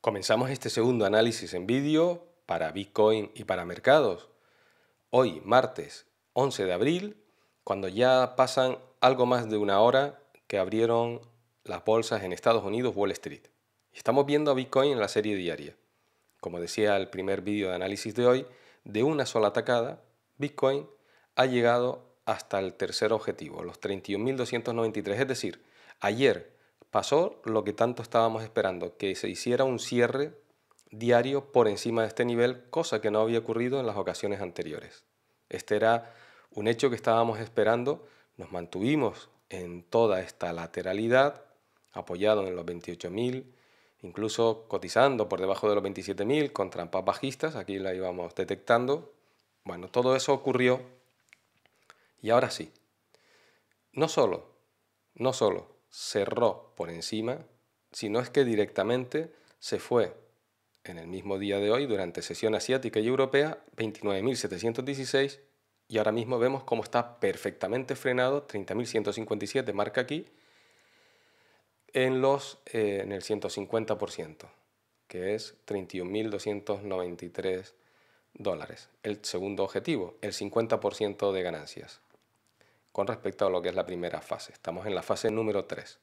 Comenzamos este segundo análisis en vídeo para Bitcoin y para mercados. Hoy, martes 11 de abril, cuando ya pasan algo más de una hora que abrieron las bolsas en Estados Unidos, Wall Street. Estamos viendo a Bitcoin en la serie diaria. Como decía el primer vídeo de análisis de hoy, de una sola atacada, Bitcoin ha llegado hasta el tercer objetivo, los 31.293. Es decir, ayer pasó lo que tanto estábamos esperando, que se hiciera un cierre diario por encima de este nivel, cosa que no había ocurrido en las ocasiones anteriores. Este era un hecho que estábamos esperando, nos mantuvimos en toda esta lateralidad, apoyado en los 28.000, incluso cotizando por debajo de los 27.000 con trampas bajistas, aquí la íbamos detectando. Bueno, todo eso ocurrió y ahora sí. No solo, no solo cerró por encima, si no es que directamente se fue en el mismo día de hoy, durante sesión asiática y europea, 29.716 y ahora mismo vemos cómo está perfectamente frenado, 30.157 marca aquí, en, los, eh, en el 150%, que es 31.293 dólares. El segundo objetivo, el 50% de ganancias con respecto a lo que es la primera fase. Estamos en la fase número 3.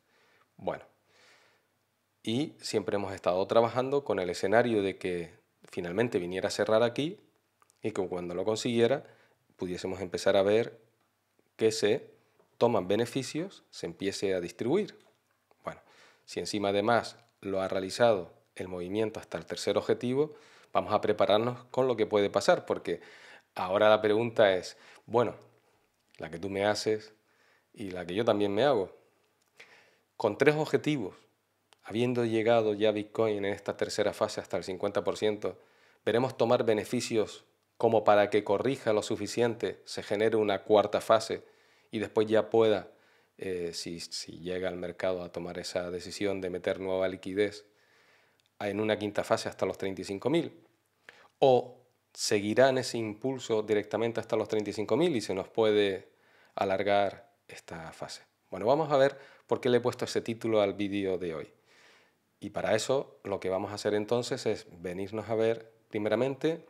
Bueno, y siempre hemos estado trabajando con el escenario de que finalmente viniera a cerrar aquí y que cuando lo consiguiera pudiésemos empezar a ver que se toman beneficios, se empiece a distribuir. Bueno, si encima además lo ha realizado el movimiento hasta el tercer objetivo, vamos a prepararnos con lo que puede pasar, porque ahora la pregunta es, bueno, la que tú me haces y la que yo también me hago. Con tres objetivos, habiendo llegado ya Bitcoin en esta tercera fase hasta el 50%, veremos tomar beneficios como para que corrija lo suficiente, se genere una cuarta fase y después ya pueda, eh, si, si llega al mercado a tomar esa decisión de meter nueva liquidez, en una quinta fase hasta los 35.000. O seguirán ese impulso directamente hasta los 35.000 y se nos puede alargar esta fase. Bueno, vamos a ver por qué le he puesto ese título al vídeo de hoy. Y para eso lo que vamos a hacer entonces es venirnos a ver primeramente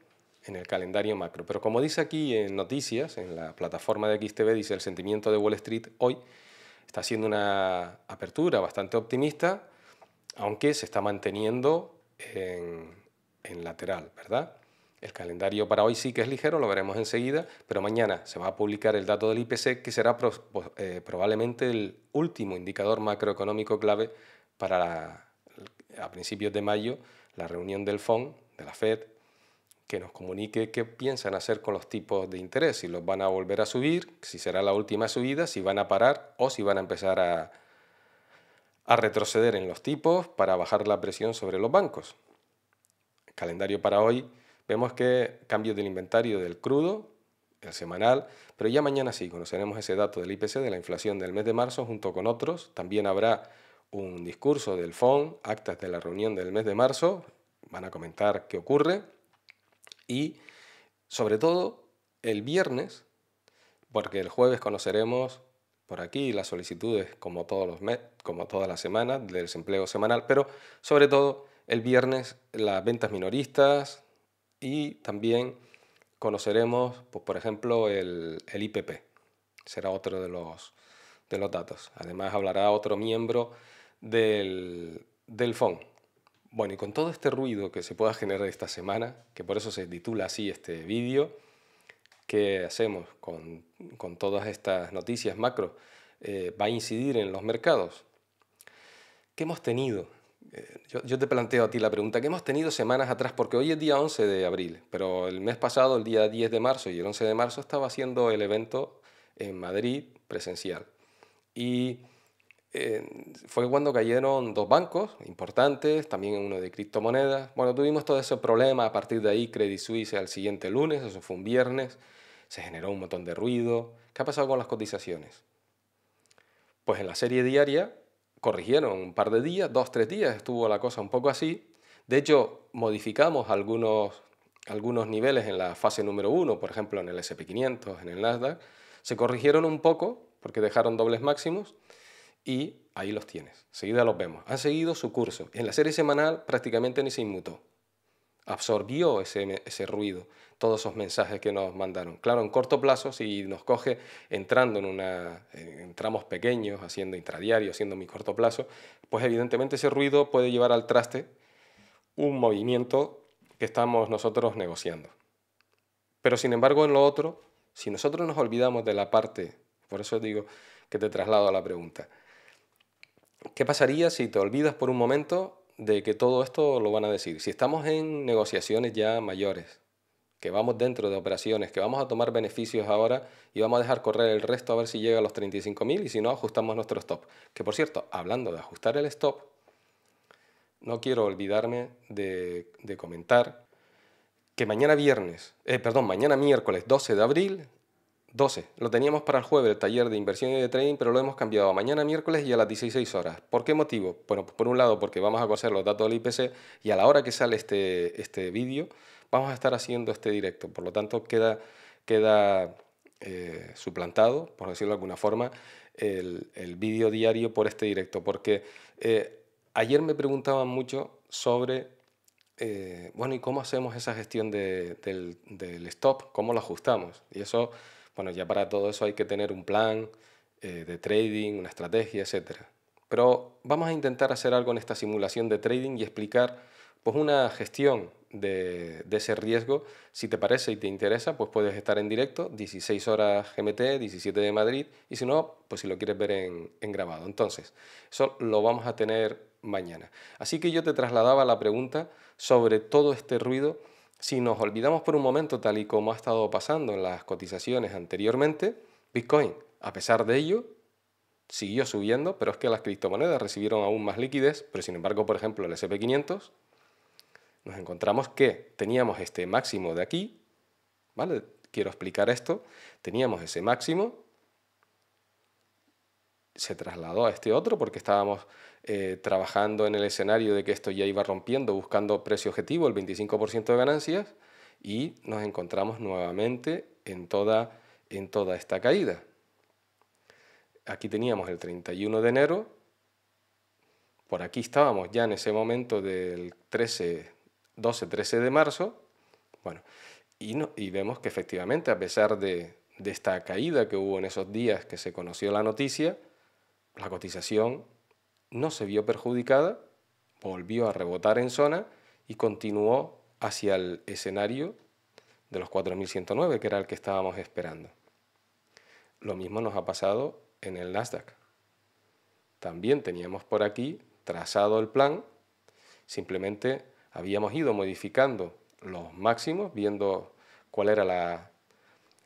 en el calendario macro. Pero como dice aquí en Noticias, en la plataforma de XTV, dice el sentimiento de Wall Street hoy está haciendo una apertura bastante optimista, aunque se está manteniendo en lateral, ¿verdad? El calendario para hoy sí que es ligero, lo veremos enseguida, pero mañana se va a publicar el dato del IPC, que será pues, eh, probablemente el último indicador macroeconómico clave para a principios de mayo la reunión del FON, de la FED, que nos comunique qué piensan hacer con los tipos de interés, si los van a volver a subir, si será la última subida, si van a parar o si van a empezar a, a retroceder en los tipos para bajar la presión sobre los bancos. El calendario para hoy Vemos que cambios del inventario del crudo, el semanal, pero ya mañana sí conoceremos ese dato del IPC de la inflación del mes de marzo junto con otros. También habrá un discurso del FON, actas de la reunión del mes de marzo, van a comentar qué ocurre. Y sobre todo el viernes, porque el jueves conoceremos por aquí las solicitudes, como, todos los como todas las semanas, del desempleo semanal, pero sobre todo el viernes las ventas minoristas, y también conoceremos, pues, por ejemplo, el, el, IPP. Será otro de los, de los datos. Además, hablará otro miembro del, del FON. Bueno, y con todo este ruido que se pueda generar esta semana, que por eso se titula así este vídeo, ¿qué hacemos con, todas estas noticias macro, eh, va a incidir en los mercados. ¿Qué hemos tenido eh, yo, te planteo a ti la pregunta que hemos tenido semanas atrás, porque hoy es día 11 de abril, pero el mes pasado, el día 10 de marzo y el 11 de marzo, estaba haciendo el evento en Madrid presencial. Y eh, fue cuando cayeron dos bancos importantes, también uno de criptomonedas. Bueno, tuvimos todo ese problema, a partir de ahí Credit Suisse al siguiente lunes, eso fue un viernes, se generó un montón de ruido. ¿Qué ha pasado con las cotizaciones? Pues en la serie diaria corrigieron un par de días, dos, tres días, estuvo la cosa un poco así. De hecho, modificamos algunos, algunos niveles en la fase número uno, por ejemplo en el SP500, en el Nasdaq, se corrigieron un poco porque dejaron dobles máximos y ahí los tienes. Seguida los vemos. Han seguido su curso. En la serie semanal prácticamente ni se inmutó. Absorbió ese ruido todos esos mensajes que nos mandaron. Claro, en corto plazo, si nos coge entrando en, una, eh, entramos tramos pequeños, haciendo intradiario, haciendo mi corto plazo, pues evidentemente ese ruido puede llevar al traste un movimiento que estamos nosotros negociando. Pero sin embargo, en lo otro, si nosotros nos olvidamos de la parte, por eso digo que te traslado a la pregunta, ¿qué pasaría si te olvidas por un momento de que todo esto lo van a decir? Si estamos en negociaciones ya mayores, que vamos dentro de operaciones, que vamos a tomar beneficios ahora y vamos a dejar correr el resto a ver si llega a los 35.000 y si no ajustamos nuestro stop. Que por cierto, hablando de ajustar el stop, no quiero olvidarme de, comentar que mañana viernes, eh, perdón, mañana miércoles 12 de abril, 12, lo teníamos para el jueves, el taller de inversión y de trading, pero lo hemos cambiado a mañana miércoles y a las 16 horas. ¿Por qué motivo? Bueno, por un lado porque vamos a conocer los datos del IPC y a la hora que sale este, este vídeo, vamos a estar haciendo este directo. Por lo tanto, queda, queda eh, suplantado, por decirlo de alguna forma, el, vídeo diario por este directo. Porque eh, ayer me preguntaban mucho sobre, eh, bueno, ¿y cómo hacemos esa gestión del, del, stop? ¿Cómo lo ajustamos? Y eso, bueno, ya para todo eso hay que tener un plan de trading, una estrategia, etc. Pero vamos a intentar hacer algo en esta simulación de trading y explicar pues una gestión de, ese riesgo. Si te parece y te interesa, pues puedes estar en directo, 16 horas GMT, 17 de Madrid, y si no, pues si lo quieres ver en, grabado. Entonces, eso lo vamos a tener mañana. Así que yo te trasladaba la pregunta sobre todo este ruido. Si nos olvidamos por un momento, tal y como ha estado pasando en las cotizaciones anteriormente, Bitcoin, a pesar de ello, siguió subiendo, pero es que las criptomonedas recibieron aún más liquidez, pero sin embargo, por ejemplo, el SP500 nos encontramos que teníamos este máximo de aquí, ¿vale? Quiero explicar esto, teníamos ese máximo, se trasladó a este otro porque estábamos eh, trabajando en el escenario de que esto ya iba rompiendo, buscando precio objetivo, el 25% de ganancias, y nos encontramos nuevamente en toda, en toda esta caída. Aquí teníamos el 31 de enero, por aquí estábamos ya en ese momento del 13 12-13 de marzo, bueno, y, vemos que efectivamente, a pesar de, de esta caída que hubo en esos días que se conoció la noticia, la cotización no se vio perjudicada, volvió a rebotar en zona y continuó hacia el escenario de los 4.109, que era el que estábamos esperando. Lo mismo nos ha pasado en el Nasdaq. También teníamos por aquí trazado el plan, simplemente habíamos ido modificando los máximos, viendo cuál era, la,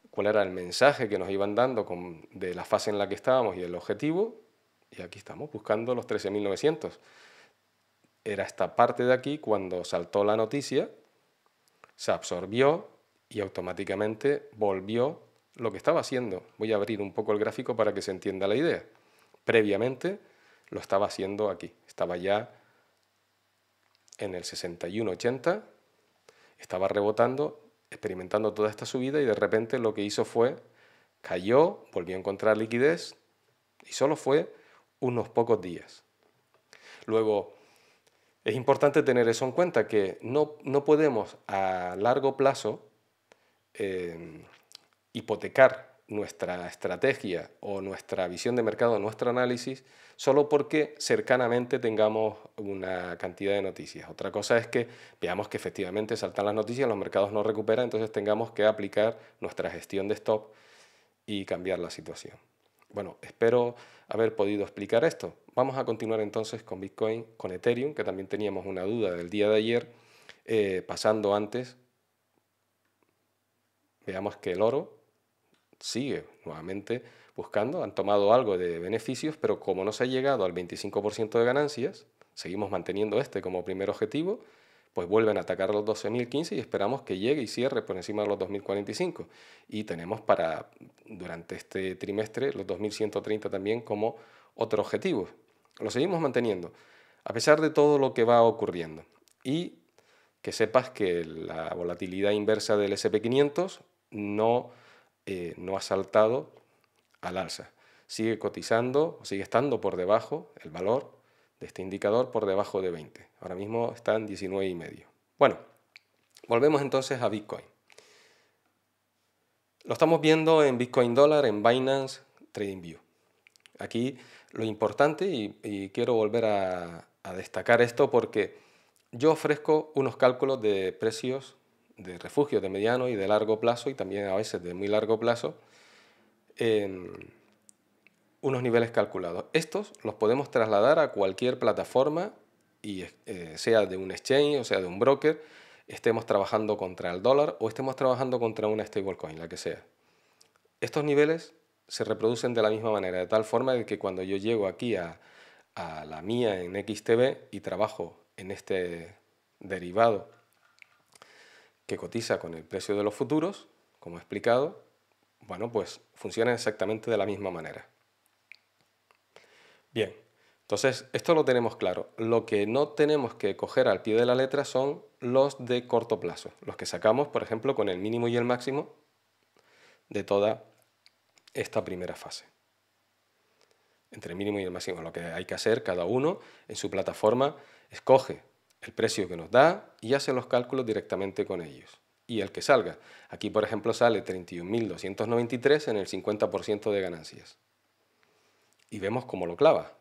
cuál era el mensaje que nos iban dando de la fase en la que estábamos y el objetivo, y aquí estamos buscando los 13.900. Era esta parte de aquí cuando saltó la noticia, se absorbió y automáticamente volvió lo que estaba haciendo. Voy a abrir un poco el gráfico para que se entienda la idea. Previamente lo estaba haciendo aquí, estaba ya en el 61-80, estaba rebotando, experimentando toda esta subida y de repente lo que hizo fue, cayó, volvió a encontrar liquidez y solo fue unos pocos días. Luego, es importante tener eso en cuenta, que no, podemos a largo plazo eh, hipotecar nuestra estrategia o nuestra visión de mercado, nuestro análisis, solo porque cercanamente tengamos una cantidad de noticias. Otra cosa es que veamos que efectivamente saltan las noticias, los mercados no recuperan, entonces tengamos que aplicar nuestra gestión de stop y cambiar la situación. Bueno, espero haber podido explicar esto. Vamos a continuar entonces con Bitcoin, con Ethereum, que también teníamos una duda del día de ayer, eh, pasando antes, veamos que el oro sigue nuevamente buscando, han tomado algo de beneficios, pero como no se ha llegado al 25% de ganancias, seguimos manteniendo este como primer objetivo, pues vuelven a atacar los 12.015 y esperamos que llegue y cierre por encima de los 2.045. Y tenemos para durante este trimestre los 2.130 también como otro objetivo. Lo seguimos manteniendo, a pesar de todo lo que va ocurriendo. Y que sepas que la volatilidad inversa del SP500 no eh, no ha saltado al alza. Sigue cotizando, sigue estando por debajo el valor de este indicador por debajo de 20. Ahora mismo está en 19,5. Bueno, volvemos entonces a Bitcoin. Lo estamos viendo en Bitcoin Dollar, en Binance, Trading View. Aquí lo importante, y, quiero volver a, a, destacar esto porque yo ofrezco unos cálculos de precios de refugio de mediano y de largo plazo y también a veces de muy largo plazo, em, unos niveles calculados. Estos los podemos trasladar a cualquier plataforma, y, eh, sea de un exchange o sea de un broker, estemos trabajando contra el dólar o estemos trabajando contra una stablecoin, la que sea. Estos niveles se reproducen de la misma manera, de tal forma que cuando yo llego aquí a, a la mía en XTB y trabajo en este derivado que cotiza con el precio de los futuros, como he explicado, bueno, pues funciona exactamente de la misma manera. Bien, entonces esto lo tenemos claro. Lo que no tenemos que coger al pie de la letra son los de corto plazo, los que sacamos, por ejemplo, con el mínimo y el máximo de toda esta primera fase. Entre el mínimo y el máximo, lo que hay que hacer cada uno en su plataforma, escoge el precio que nos da y hace los cálculos directamente con ellos. Y el que salga. Aquí, por ejemplo, sale 31.293 en el 50% de ganancias. Y vemos cómo lo clava.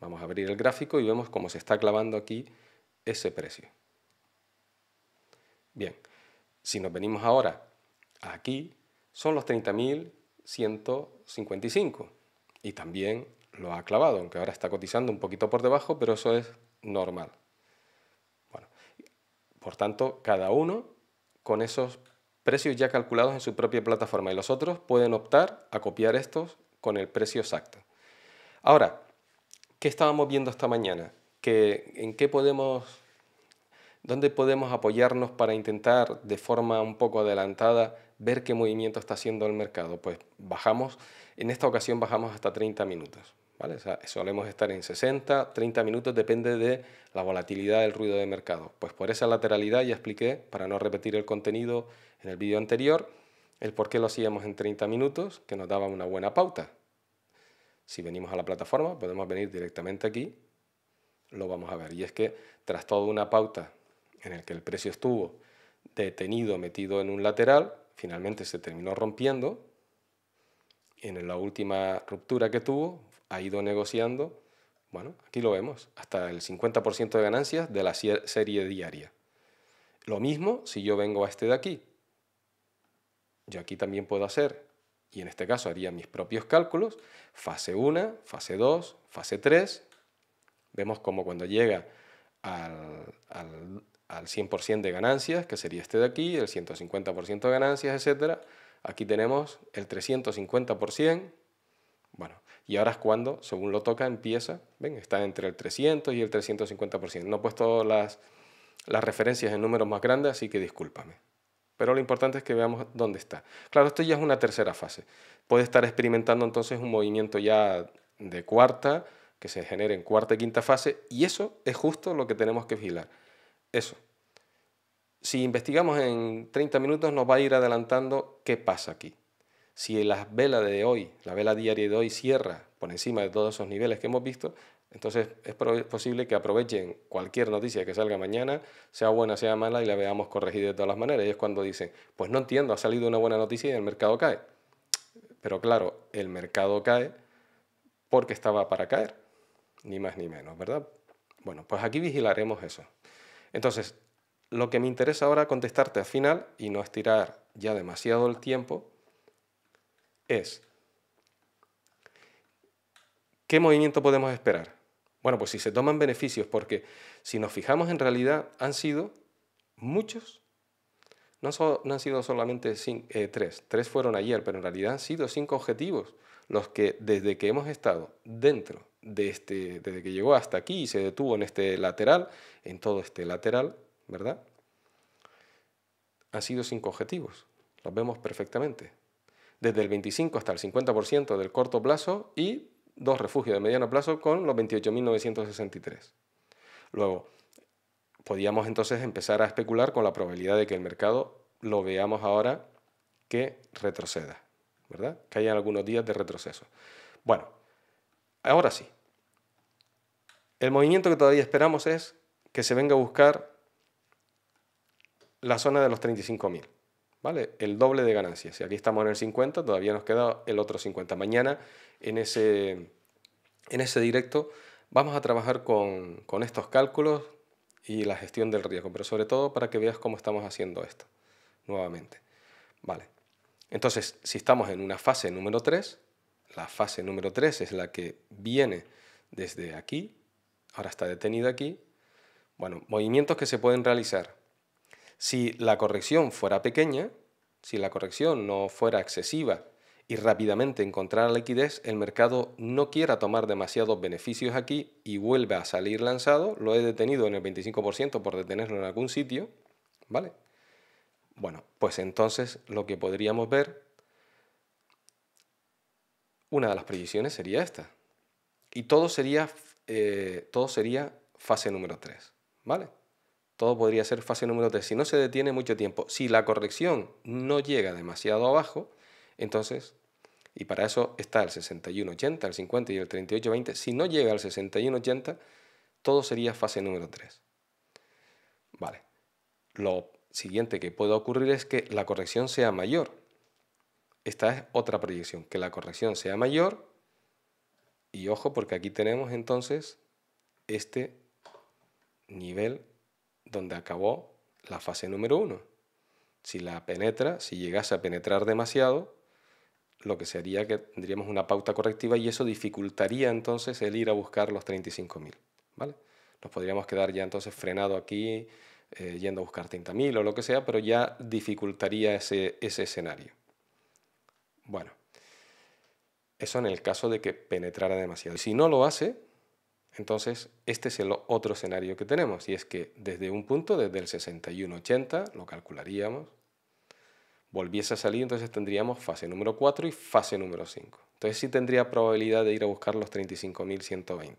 Vamos a abrir el gráfico y vemos cómo se está clavando aquí ese precio. Bien, si nos venimos ahora aquí, son los 30.155 y también lo ha clavado, aunque ahora está cotizando un poquito por debajo, pero eso es normal. Por tanto, cada uno con esos precios ya calculados en su propia plataforma y los otros pueden optar a copiar estos con el precio exacto. Ahora, ¿qué estábamos viendo esta mañana? ¿En qué podemos, dónde podemos apoyarnos para intentar de forma un poco adelantada ver qué movimiento está haciendo el mercado? Pues bajamos, en esta ocasión bajamos hasta 30 minutos. ¿vale? solemos estar en 60, 30 minutos, depende de la volatilidad del ruido de mercado. Pues por esa lateralidad ya expliqué, para no repetir el contenido en el vídeo anterior, el por qué lo hacíamos en 30 minutos, que nos daba una buena pauta. Si venimos a la plataforma, podemos venir directamente aquí, lo vamos a ver. Y es que tras toda una pauta en la que el precio estuvo detenido, metido en un lateral, finalmente se terminó rompiendo, en la última ruptura que tuvo ha ido negociando, bueno, aquí lo vemos, hasta el 50% de ganancias de la serie diaria. Lo mismo si yo vengo a este de aquí. Yo aquí también puedo hacer, y en este caso haría mis propios cálculos, fase 1, fase 2, fase 3. Vemos como cuando llega al, al 100% de ganancias, que sería este de aquí, el 150% de ganancias, etcétera, Aquí tenemos el 350%, bueno, y ahora es cuando, según lo toca, empieza, ven, está entre el 300 y el 350%. No he puesto las, las referencias en números más grandes, así que discúlpame. Pero lo importante es que veamos dónde está. Claro, esto ya es una tercera fase. Puede estar experimentando entonces un movimiento ya de cuarta, que se genere en cuarta y quinta fase, y eso es justo lo que tenemos que vigilar. Eso, si investigamos en 30 minutos nos va a ir adelantando qué pasa aquí. Si la vela de hoy, la vela diaria de hoy cierra por encima de todos esos niveles que hemos visto, entonces es posible que aprovechen cualquier noticia que salga mañana, sea buena, sea mala, y la veamos corregida de todas las maneras. Y es cuando dicen, pues no entiendo, ha salido una buena noticia y el mercado cae. Pero claro, el mercado cae porque estaba para caer, ni más ni menos, ¿verdad? Bueno, pues aquí vigilaremos eso. Entonces, lo que me interesa ahora contestarte al final y no estirar ya demasiado el tiempo es, ¿qué movimiento podemos esperar? Bueno, pues si se toman beneficios, porque si nos fijamos en realidad han sido muchos, no, han sido solamente eh, tres, tres fueron ayer, pero en realidad han sido cinco objetivos los que desde que hemos estado dentro de este, desde que llegó hasta aquí y se detuvo en este lateral, en todo este lateral, ¿verdad? Ha sido cinco objetivos, los vemos perfectamente. Desde el 25 hasta el 50% del corto plazo y dos refugios de mediano plazo con los 28.963. Luego, podíamos entonces empezar a especular con la probabilidad de que el mercado lo veamos ahora que retroceda, ¿verdad? Que haya algunos días de retroceso. Bueno, ahora sí. El movimiento que todavía esperamos es que se venga a buscar la zona de los 35.000, ¿vale? El doble de ganancias. Si aquí estamos en el 50, todavía nos queda el otro 50. Mañana en ese, en ese directo vamos a trabajar con, con estos cálculos y la gestión del riesgo, pero sobre todo para que veas cómo estamos haciendo esto nuevamente. Vale. Entonces, si estamos en una fase número 3, la fase número 3 es la que viene desde aquí, ahora está detenida aquí. Bueno, movimientos que se pueden realizar si la corrección fuera pequeña, si la corrección no fuera excesiva y rápidamente encontrara liquidez, el mercado no quiera tomar demasiados beneficios aquí y vuelve a salir lanzado, lo he detenido en el 25% por detenerlo en algún sitio, ¿vale? Bueno, pues entonces lo que podríamos ver, una de las previsiones sería esta. Y todo sería, eh, todo sería fase número 3, ¿vale? todo podría ser fase número 3. Si no se detiene mucho tiempo, si la corrección no llega demasiado abajo, entonces, y para eso está el 6180, el 50 y el 3820, si no llega al 6180, todo sería fase número 3. Vale. Lo siguiente que puede ocurrir es que la corrección sea mayor. Esta es otra proyección, que la corrección sea mayor. Y ojo, porque aquí tenemos entonces este nivel donde acabó la fase número uno. Si la penetra, si llegase a penetrar demasiado, lo que sería que tendríamos una pauta correctiva y eso dificultaría entonces el ir a buscar los 35.000. ¿vale? Nos podríamos quedar ya entonces frenado aquí, eh, yendo a buscar 30.000 o lo que sea, pero ya dificultaría ese, ese escenario. Bueno, eso en el caso de que penetrara demasiado. ...y Si no lo hace, entonces, este es el otro escenario que tenemos, y es que desde un punto, desde el 61.80, lo calcularíamos, volviese a salir, entonces tendríamos fase número 4 y fase número 5. Entonces sí tendría probabilidad de ir a buscar los 35.120.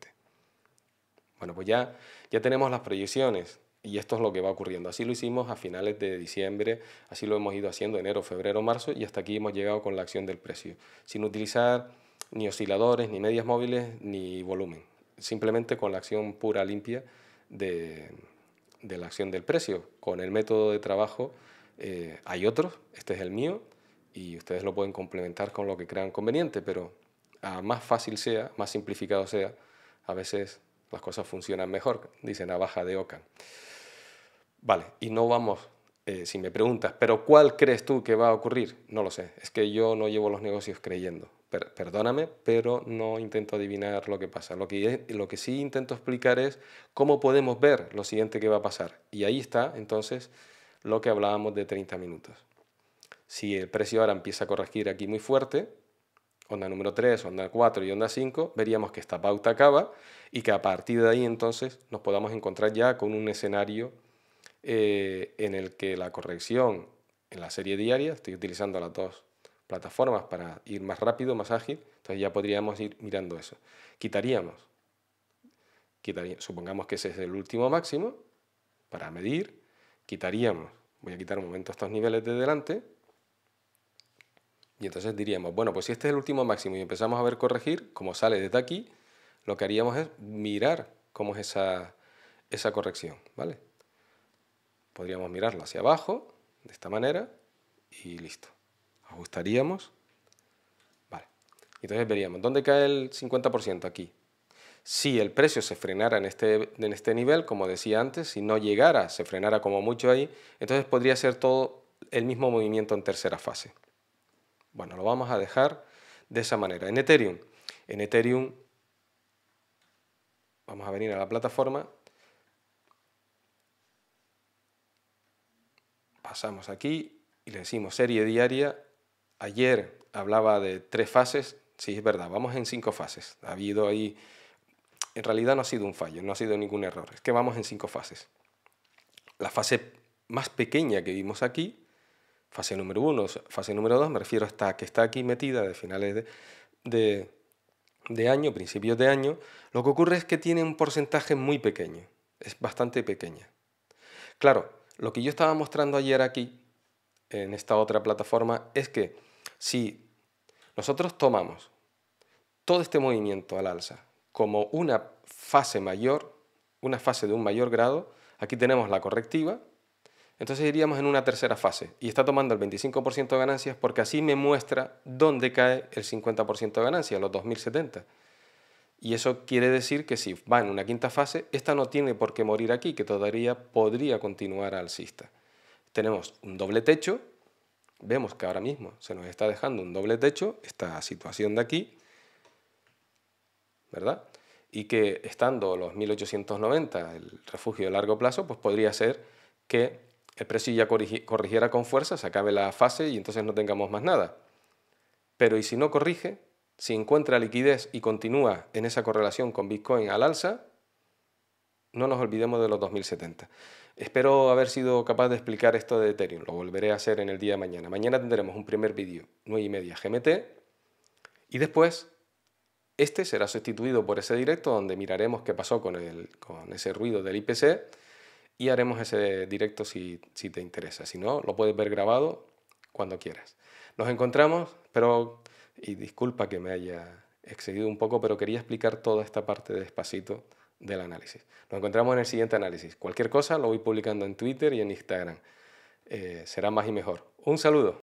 Bueno, pues ya, ya tenemos las proyecciones y esto es lo que va ocurriendo. Así lo hicimos a finales de diciembre, así lo hemos ido haciendo enero, febrero, marzo y hasta aquí hemos llegado con la acción del precio, sin utilizar ni osciladores, ni medias móviles, ni volumen simplemente con la acción pura, limpia de, la acción del precio. Con el método de trabajo eh, hay otros, este es el mío, y ustedes lo pueden complementar con lo que crean conveniente, pero a más fácil sea, más simplificado sea, a veces las cosas funcionan mejor, a baja de Oca Vale, y no vamos, eh, si me preguntas, pero ¿cuál crees tú que va a ocurrir? No lo sé, es que yo no llevo los negocios creyendo, perdóname, pero no intento adivinar lo que pasa. Lo que, lo que sí intento explicar es cómo podemos ver lo siguiente que va a pasar. Y ahí está entonces lo que hablábamos de 30 minutos. Si el precio ahora empieza a corregir aquí muy fuerte, onda número 3, onda 4 y onda 5, veríamos que esta pauta acaba y que a partir de ahí entonces nos podamos encontrar ya con un escenario eh, en el que la corrección en la serie diaria, estoy utilizando las dos plataformas para ir más rápido, más ágil, entonces ya podríamos ir mirando eso. Quitaríamos, supongamos que ese es el último máximo para medir, quitaríamos, voy a quitar un momento estos niveles de delante, y entonces diríamos, bueno, pues si este es el último máximo y empezamos a ver corregir, como sale desde aquí, lo que haríamos es mirar cómo es esa, esa corrección, ¿vale? Podríamos mirarlo hacia abajo, de esta manera, y listo ajustaríamos. Vale. Entonces veríamos, ¿dónde cae el 50%? Aquí. Si el precio se frenara en este, en este nivel, como decía antes, si no llegara, se frenara como mucho ahí, entonces podría ser todo el mismo movimiento en tercera fase. Bueno, lo vamos a dejar de esa manera. En Ethereum, en Ethereum, vamos a venir a la plataforma, pasamos aquí y le decimos serie diaria Ayer hablaba de tres fases, sí es verdad, vamos en cinco fases. Ha habido ahí, en realidad no ha sido un fallo, no ha sido ningún error, es que vamos en cinco fases. La fase más pequeña que vimos aquí, fase número uno, fase número dos, me refiero a esta que está aquí metida de finales de, año, principios de año, lo que ocurre es que tiene un porcentaje muy pequeño, es bastante pequeña. Claro, lo que yo estaba mostrando ayer aquí, en esta otra plataforma, es que si nosotros tomamos todo este movimiento al alza como una fase mayor, una fase de un mayor grado, aquí tenemos la correctiva, entonces iríamos en una tercera fase y está tomando el 25% de ganancias porque así me muestra dónde cae el 50% de ganancias, los 2070. Y eso quiere decir que si va en una quinta fase, esta no tiene por qué morir aquí, que todavía podría continuar alcista. Tenemos un doble techo, vemos que ahora mismo se nos está dejando un doble techo, esta situación de aquí, ¿verdad? Y que estando los 1890 el refugio de largo plazo, pues podría ser que el precio ya corrigiera con fuerza, se acabe la fase y entonces no tengamos más nada. Pero ¿y si no corrige? Si encuentra liquidez y continúa en esa correlación con Bitcoin al alza, no nos olvidemos de los 2070. Espero haber sido capaz de explicar esto de Ethereum, lo volveré a hacer en el día de mañana. Mañana tendremos un primer vídeo, 9 y media GMT, y después este será sustituido por ese directo donde miraremos qué pasó con, con ese ruido del IPC y haremos ese directo si, te interesa. Si no, lo puedes ver grabado cuando quieras. Nos encontramos, pero, y disculpa que me haya excedido un poco, pero quería explicar toda esta parte despacito del análisis. lo encontramos en el siguiente análisis. Cualquier cosa lo voy publicando en Twitter y en Instagram. Eh, será más y mejor. Un saludo.